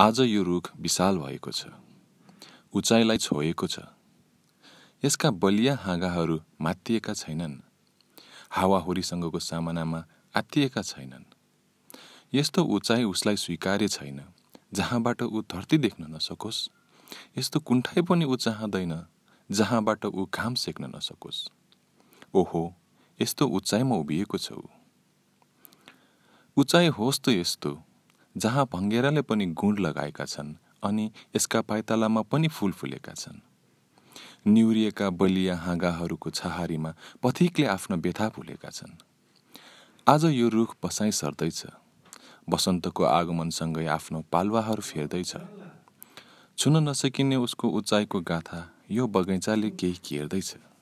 आज यो रुख विशाल भएको छ उचाइलाई छोएको छ यसका बलिया हाँगाहरू मातिएका छैनन् हावाहुरीसँगको सामनामा आत्तिएका छैनन् यस्तो उचाइ उसलाई स्वीकार्य छैन जहाँबाट ऊ धरती देख्न नसकोस् यस्तो कुण्ठाइ पनि ऊ चाहँदैन जहाँबाट ऊ घाम सेक्न नसकोस् ओहो यस्तो उचाइमा उभिएको छ ऊ उचाइ होस् त यस्तो जहाँ भङ्गेराले पनि गुण लगाएका छन् अनि यसका पाइतालामा पनि फुल फुलेका छन् न्युरिएका बलिया हाँगाहरूको छहारीमा पथिकले आफ्नो व्यथा फुलेका छन् आज यो रुख बसाइ सर्दैछ बसन्तको आगमनसँगै आफ्नो पालुवाहरू फेर्दैछ छुन नसकिने उसको उचाइको गाथा यो बगैँचाले केही केर्दैछ